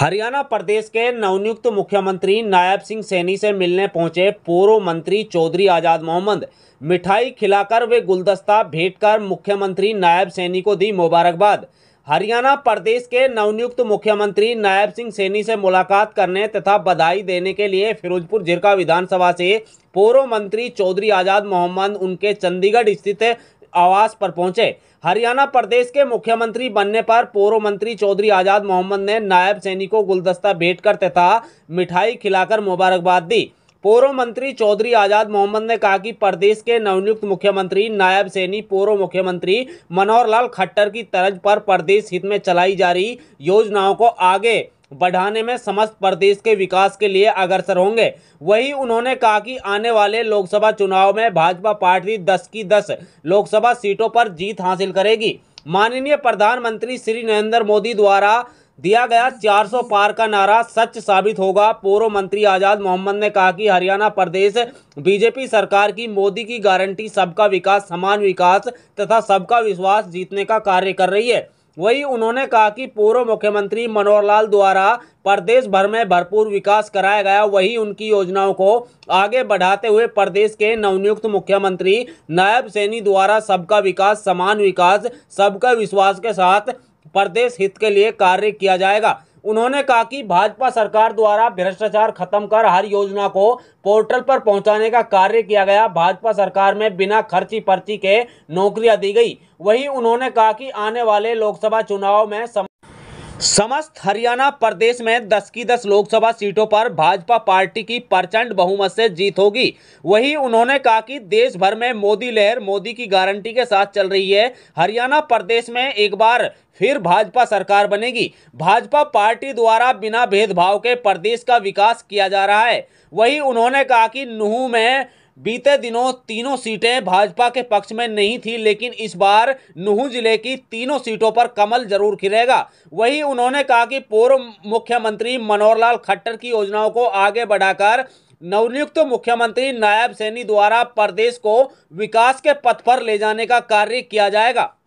हरियाणा प्रदेश के नवनियुक्त मुख्यमंत्री नायब सिंह सैनी से मिलने पहुंचे पूर्व मंत्री चौधरी आजाद मोहम्मद मिठाई खिलाकर वे गुलदस्ता भेंट कर मुख्यमंत्री नायब सैनी को दी मुबारकबाद हरियाणा प्रदेश के नवनियुक्त मुख्यमंत्री नायब सिंह सैनी से मुलाकात करने तथा बधाई देने के लिए फिरोजपुर झिरका विधानसभा से पूर्व मंत्री चौधरी आजाद मोहम्मद उनके चंडीगढ़ स्थित आवास पर पहुंचे हरियाणा प्रदेश के मुख्यमंत्री बनने पर पूर्व मंत्री चौधरी आजाद मोहम्मद ने नायब सैनिकों गुलदस्ता भेंट कर तथा मिठाई खिलाकर मुबारकबाद दी पूर्व मंत्री चौधरी आजाद मोहम्मद ने कहा कि प्रदेश के नवनियुक्त मुख्यमंत्री नायब सैनी पूर्व मुख्यमंत्री मनोहर लाल खट्टर की तर्ज पर प्रदेश हित में चलाई जा रही योजनाओं को आगे बढ़ाने में समस्त प्रदेश के विकास के लिए अग्रसर होंगे वहीं उन्होंने कहा कि आने वाले लोकसभा चुनाव में भाजपा पार्टी 10 की 10 लोकसभा सीटों पर जीत हासिल करेगी माननीय प्रधानमंत्री श्री नरेंद्र मोदी द्वारा दिया गया 400 पार का नारा सच साबित होगा पूर्व मंत्री आजाद मोहम्मद ने कहा कि हरियाणा प्रदेश बीजेपी सरकार की मोदी की गारंटी सबका विकास समान विकास तथा सबका विश्वास जीतने का कार्य कर रही है वहीं उन्होंने कहा कि पूर्व मुख्यमंत्री मनोहर लाल द्वारा प्रदेश भर में भरपूर विकास कराया गया वहीं उनकी योजनाओं को आगे बढ़ाते हुए प्रदेश के नवनियुक्त मुख्यमंत्री नायब सैनी द्वारा सबका विकास समान विकास सबका विश्वास के साथ प्रदेश हित के लिए कार्य किया जाएगा उन्होंने कहा कि भाजपा सरकार द्वारा भ्रष्टाचार खत्म कर हर योजना को पोर्टल पर पहुंचाने का कार्य किया गया भाजपा सरकार में बिना खर्ची पर्ची के नौकरियां दी गई वहीं उन्होंने कहा कि आने वाले लोकसभा चुनाव में सम... समस्त हरियाणा प्रदेश में 10 की 10 लोकसभा सीटों पर भाजपा पार्टी की प्रचंड बहुमत से जीत होगी वहीं उन्होंने कहा कि देश भर में मोदी लहर मोदी की गारंटी के साथ चल रही है हरियाणा प्रदेश में एक बार फिर भाजपा सरकार बनेगी भाजपा पार्टी द्वारा बिना भेदभाव के प्रदेश का विकास किया जा रहा है वहीं उन्होंने कहा कि नुह में बीते दिनों तीनों सीटें भाजपा के पक्ष में नहीं थी लेकिन इस बार नुहू जिले की तीनों सीटों पर कमल जरूर खिलेगा वहीं उन्होंने कहा कि पूर्व मुख्यमंत्री मनोहर लाल खट्टर की योजनाओं को आगे बढ़ाकर नवनियुक्त मुख्यमंत्री नायब सैनी द्वारा प्रदेश को विकास के पथ पर ले जाने का कार्य किया जाएगा